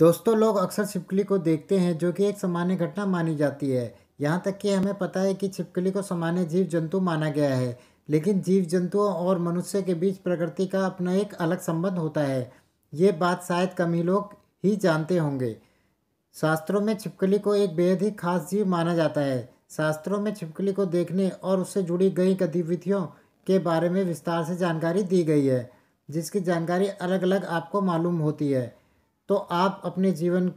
दोस्तों लोग अक्सर छिपकली को देखते हैं जो कि एक सामान्य घटना मानी जाती है यहाँ तक कि हमें पता है कि छिपकली को सामान्य जीव जंतु माना गया है लेकिन जीव जंतुओं और मनुष्य के बीच प्रकृति का अपना एक अलग संबंध होता है ये बात शायद कम ही लोग ही जानते होंगे शास्त्रों में छिपकली को एक बेहद ही खास जीव माना जाता है शास्त्रों में छिपकली को देखने और उससे जुड़ी गई गतिविधियों के बारे में विस्तार से जानकारी दी गई है जिसकी जानकारी अलग अलग आपको मालूम होती है तो आप अपने जीवन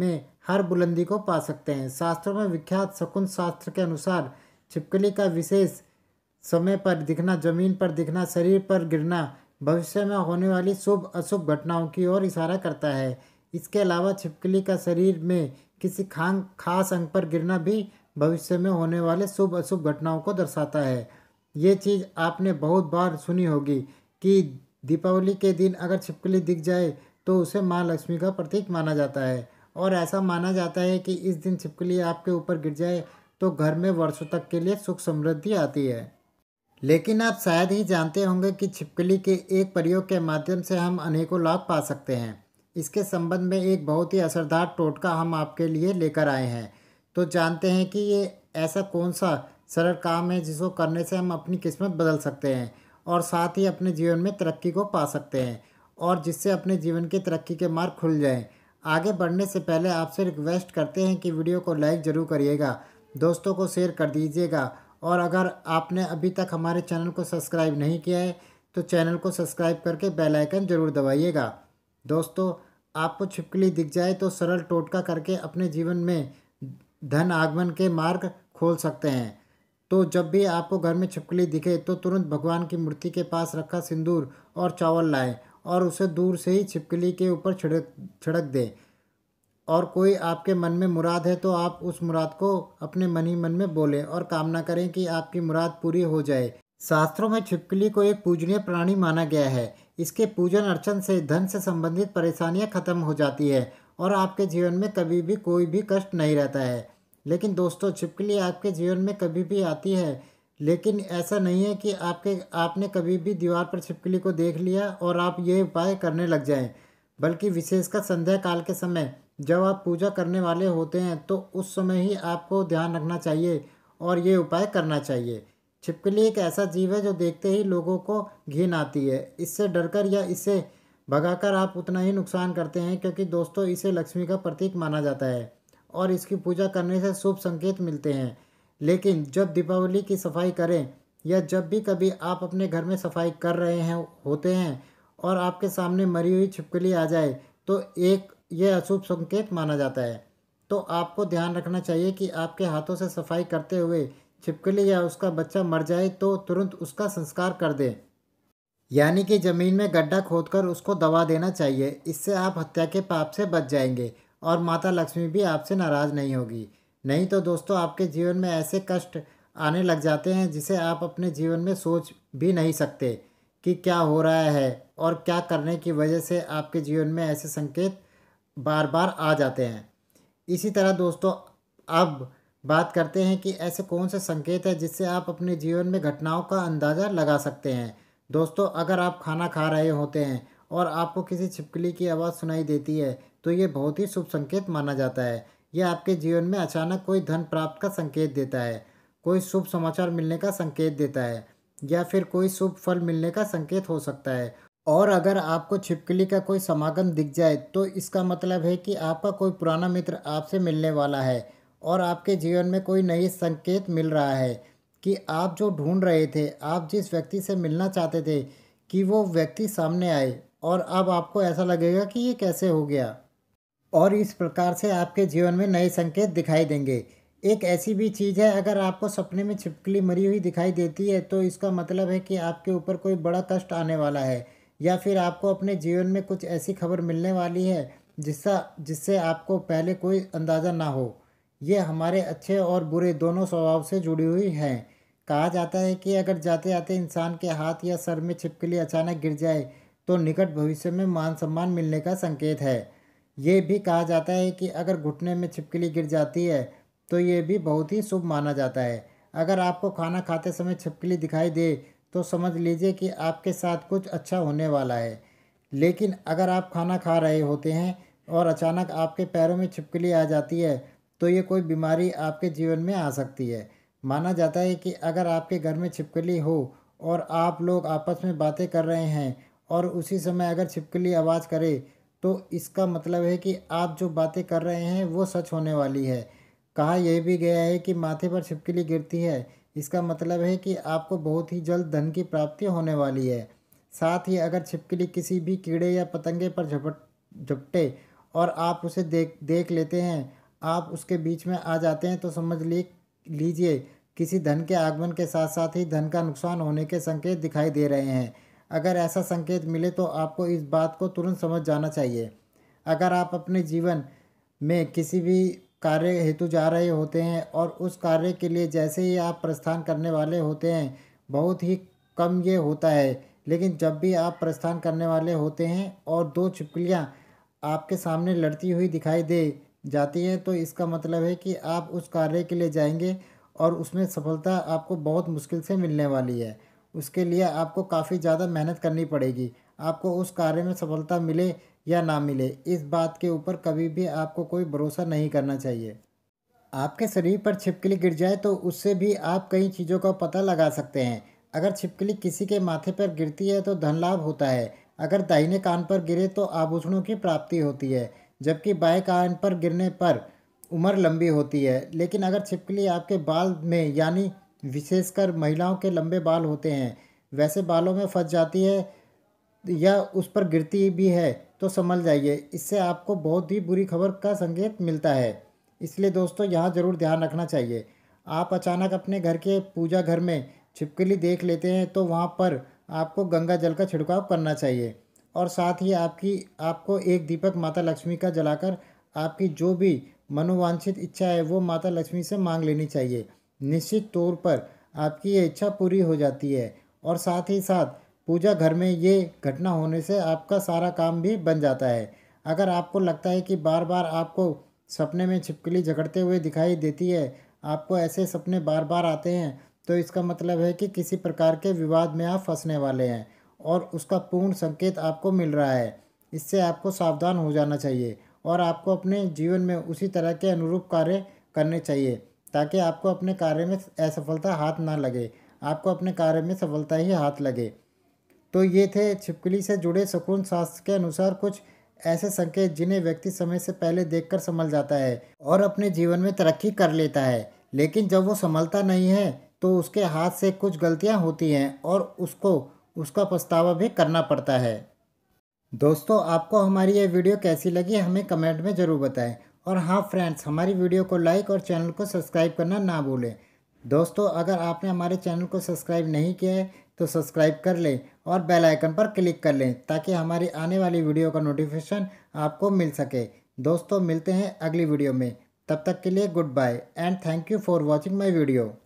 में हर बुलंदी को पा सकते हैं शास्त्रों में विख्यात शकुन शास्त्र के अनुसार छिपकली का विशेष समय पर दिखना जमीन पर दिखना शरीर पर गिरना भविष्य में होने वाली शुभ अशुभ घटनाओं की ओर इशारा करता है इसके अलावा छिपकली का शरीर में किसी खांग खास अंग पर गिरना भी भविष्य में होने वाले शुभ अशुभ घटनाओं को दर्शाता है ये चीज़ आपने बहुत बार सुनी होगी कि दीपावली के दिन अगर छिपकली दिख जाए तो उसे माँ लक्ष्मी का प्रतीक माना जाता है और ऐसा माना जाता है कि इस दिन छिपकली आपके ऊपर गिर जाए तो घर में वर्षों तक के लिए सुख समृद्धि आती है लेकिन आप शायद ही जानते होंगे कि छिपकली के एक प्रयोग के माध्यम से हम अनेकों लाभ पा सकते हैं इसके संबंध में एक बहुत ही असरदार टोटका हम आपके लिए लेकर आए हैं तो जानते हैं कि ये ऐसा कौन सा सरल काम है जिसको करने से हम अपनी किस्मत बदल सकते हैं और साथ ही अपने जीवन में तरक्की को पा सकते हैं और जिससे अपने जीवन के तरक्की के मार्ग खुल जाएं आगे बढ़ने से पहले आपसे रिक्वेस्ट करते हैं कि वीडियो को लाइक ज़रूर करिएगा दोस्तों को शेयर कर दीजिएगा और अगर आपने अभी तक हमारे चैनल को सब्सक्राइब नहीं किया है तो चैनल को सब्सक्राइब करके बेल आइकन ज़रूर दबाइएगा दोस्तों आपको छिपकली दिख जाए तो सरल टोटका करके अपने जीवन में धन आगमन के मार्ग खोल सकते हैं तो जब भी आपको घर में छिपकली दिखे तो तुरंत भगवान की मूर्ति के पास रखा सिंदूर और चावल लाएँ और उसे दूर से ही छिपकली के ऊपर छिड़क छिड़क दें और कोई आपके मन में मुराद है तो आप उस मुराद को अपने मन ही मन में बोलें और कामना करें कि आपकी मुराद पूरी हो जाए शास्त्रों में छिपकली को एक पूजनीय प्राणी माना गया है इसके पूजन अर्चन से धन से संबंधित परेशानियां खत्म हो जाती है और आपके जीवन में कभी भी कोई भी कष्ट नहीं रहता है लेकिन दोस्तों छिपकली आपके जीवन में कभी भी आती है लेकिन ऐसा नहीं है कि आपके आपने कभी भी दीवार पर छिपकली को देख लिया और आप ये उपाय करने लग जाएं बल्कि विशेषकर संध्या काल के समय जब आप पूजा करने वाले होते हैं तो उस समय ही आपको ध्यान रखना चाहिए और ये उपाय करना चाहिए छिपकली एक ऐसा जीव है जो देखते ही लोगों को घिन आती है इससे डरकर या इससे भगाकर आप उतना ही नुकसान करते हैं क्योंकि दोस्तों इसे लक्ष्मी का प्रतीक माना जाता है और इसकी पूजा करने से शुभ संकेत मिलते हैं लेकिन जब दीपावली की सफाई करें या जब भी कभी आप अपने घर में सफाई कर रहे हैं होते हैं और आपके सामने मरी हुई छिपकली आ जाए तो एक यह अशुभ संकेत माना जाता है तो आपको ध्यान रखना चाहिए कि आपके हाथों से सफाई करते हुए छिपकली या उसका बच्चा मर जाए तो तुरंत उसका संस्कार कर दें यानी कि ज़मीन में गड्ढा खोदकर उसको दबा देना चाहिए इससे आप हत्या के पाप से बच जाएंगे और माता लक्ष्मी भी आपसे नाराज़ नहीं होगी नहीं तो दोस्तों आपके जीवन में ऐसे कष्ट आने लग जाते हैं जिसे आप अपने जीवन में सोच भी नहीं सकते कि क्या हो रहा है और क्या करने की वजह से आपके जीवन में ऐसे संकेत बार बार आ जाते हैं इसी तरह दोस्तों अब बात करते हैं कि ऐसे कौन से संकेत हैं जिससे आप अपने जीवन में घटनाओं का अंदाज़ा लगा सकते हैं दोस्तों अगर आप खाना खा रहे होते हैं और आपको किसी छिपकली की आवाज़ सुनाई देती है तो ये बहुत ही शुभ संकेत माना जाता है यह आपके जीवन में अचानक कोई धन प्राप्त का संकेत देता है कोई शुभ समाचार मिलने का संकेत देता है या फिर कोई शुभ फल मिलने का संकेत हो सकता है और अगर आपको छिपकली का कोई समागम दिख जाए तो इसका मतलब है कि आपका कोई पुराना मित्र आपसे मिलने वाला है और आपके जीवन में कोई नई संकेत मिल रहा है कि आप जो ढूंढ रहे थे आप जिस व्यक्ति से मिलना चाहते थे कि वो व्यक्ति सामने आए और अब आपको ऐसा लगेगा कि ये कैसे हो गया और इस प्रकार से आपके जीवन में नए संकेत दिखाई देंगे एक ऐसी भी चीज़ है अगर आपको सपने में छिपकली मरी हुई दिखाई देती है तो इसका मतलब है कि आपके ऊपर कोई बड़ा कष्ट आने वाला है या फिर आपको अपने जीवन में कुछ ऐसी खबर मिलने वाली है जिससे जिससे आपको पहले कोई अंदाज़ा ना हो ये हमारे अच्छे और बुरे दोनों स्वभाव से जुड़ी हुई हैं कहा जाता है कि अगर जाते जाते इंसान के हाथ या सर में छिपकली अचानक गिर जाए तो निकट भविष्य में मान सम्मान मिलने का संकेत है ये भी कहा जाता है कि अगर घुटने में छिपकली गिर जाती है तो ये भी बहुत ही शुभ माना जाता है अगर आपको खाना खाते समय छिपकली दिखाई दे तो समझ लीजिए कि आपके साथ कुछ अच्छा होने वाला है लेकिन अगर आप खाना खा रहे होते हैं और अचानक आपके पैरों में छिपकली आ जाती है तो ये कोई बीमारी आपके जीवन में आ सकती है माना जाता है कि अगर आपके घर में छिपकली हो और आप लोग आपस में बातें कर रहे हैं और उसी समय अगर छिपकली आवाज़ करे तो इसका मतलब है कि आप जो बातें कर रहे हैं वो सच होने वाली है कहा यह भी गया है कि माथे पर छिपकली गिरती है इसका मतलब है कि आपको बहुत ही जल्द धन की प्राप्ति होने वाली है साथ ही अगर छिपकली किसी भी कीड़े या पतंगे पर झपट झपटे और आप उसे देख देख लेते हैं आप उसके बीच में आ जाते हैं तो समझ ली लीजिए किसी धन के आगमन के साथ साथ ही धन का नुकसान होने के संकेत दिखाई दे रहे हैं अगर ऐसा संकेत मिले तो आपको इस बात को तुरंत समझ जाना चाहिए अगर आप अपने जीवन में किसी भी कार्य हेतु जा रहे होते हैं और उस कार्य के लिए जैसे ही आप प्रस्थान करने वाले होते हैं बहुत ही कम ये होता है लेकिन जब भी आप प्रस्थान करने वाले होते हैं और दो छिपकलियाँ आपके सामने लड़ती हुई दिखाई दे जाती हैं तो इसका मतलब है कि आप उस कार्य के लिए जाएंगे और उसमें सफलता आपको बहुत मुश्किल से मिलने वाली है उसके लिए आपको काफ़ी ज़्यादा मेहनत करनी पड़ेगी आपको उस कार्य में सफलता मिले या ना मिले इस बात के ऊपर कभी भी आपको कोई भरोसा नहीं करना चाहिए आपके शरीर पर छिपकली गिर जाए तो उससे भी आप कई चीज़ों का पता लगा सकते हैं अगर छिपकली किसी के माथे पर गिरती है तो धन लाभ होता है अगर दाहिने कान पर गिरे तो आभूषणों की प्राप्ति होती है जबकि बाएं कान पर गिरने पर उम्र लंबी होती है लेकिन अगर छिपकली आपके बाल में यानी विशेषकर महिलाओं के लंबे बाल होते हैं वैसे बालों में फंस जाती है या उस पर गिरती भी है तो समझ जाइए इससे आपको बहुत ही बुरी खबर का संकेत मिलता है इसलिए दोस्तों यहाँ ज़रूर ध्यान रखना चाहिए आप अचानक अपने घर के पूजा घर में छिपकली देख लेते हैं तो वहाँ पर आपको गंगा जल का छिड़काव करना चाहिए और साथ ही आपकी आपको एक दीपक माता लक्ष्मी का जलाकर आपकी जो भी मनोवांछित इच्छा है वो माता लक्ष्मी से मांग लेनी चाहिए निश्चित तौर पर आपकी ये इच्छा पूरी हो जाती है और साथ ही साथ पूजा घर में ये घटना होने से आपका सारा काम भी बन जाता है अगर आपको लगता है कि बार बार आपको सपने में छिपकली झगड़ते हुए दिखाई देती है आपको ऐसे सपने बार बार आते हैं तो इसका मतलब है कि किसी प्रकार के विवाद में आप फंसने वाले हैं और उसका पूर्ण संकेत आपको मिल रहा है इससे आपको सावधान हो जाना चाहिए और आपको अपने जीवन में उसी तरह के अनुरूप कार्य करने चाहिए ताकि आपको अपने कार्य में असफलता हाथ ना लगे आपको अपने कार्य में सफलता ही हाथ लगे तो ये थे छिपकली से जुड़े सुकून शास्त्र के अनुसार कुछ ऐसे संकेत जिन्हें व्यक्ति समय से पहले कर संभल जाता है और अपने जीवन में तरक्की कर लेता है लेकिन जब वो संभलता नहीं है तो उसके हाथ से कुछ गलतियाँ होती हैं और उसको उसका पछतावा भी करना पड़ता है दोस्तों आपको हमारी ये वीडियो कैसी लगी हमें कमेंट में ज़रूर बताएं और हाँ फ्रेंड्स हमारी वीडियो को लाइक और चैनल को सब्सक्राइब करना ना भूलें दोस्तों अगर आपने हमारे चैनल को सब्सक्राइब नहीं किया है तो सब्सक्राइब कर लें और बेल आइकन पर क्लिक कर लें ताकि हमारी आने वाली वीडियो का नोटिफिकेशन आपको मिल सके दोस्तों मिलते हैं अगली वीडियो में तब तक के लिए good bye and thank you for watching my video